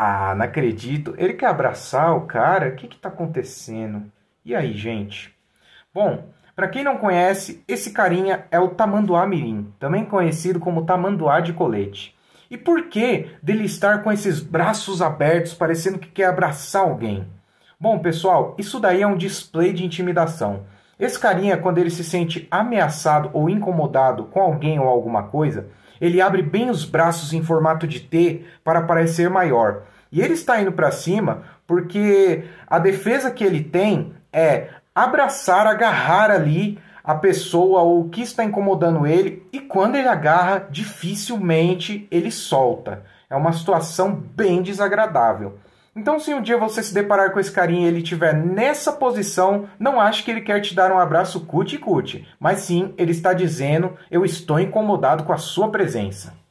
Ah, não acredito. Ele quer abraçar o cara? O que está acontecendo? E aí, gente? Bom, para quem não conhece, esse carinha é o tamanduá mirim, também conhecido como tamanduá de colete. E por que dele estar com esses braços abertos, parecendo que quer abraçar alguém? Bom, pessoal, isso daí é um display de intimidação. Esse carinha, quando ele se sente ameaçado ou incomodado com alguém ou alguma coisa, ele abre bem os braços em formato de T para parecer maior. E ele está indo para cima porque a defesa que ele tem é abraçar, agarrar ali a pessoa ou o que está incomodando ele, e quando ele agarra, dificilmente ele solta. É uma situação bem desagradável. Então, se um dia você se deparar com esse carinha e ele estiver nessa posição, não ache que ele quer te dar um abraço cuti-cuti, mas sim ele está dizendo: Eu estou incomodado com a sua presença.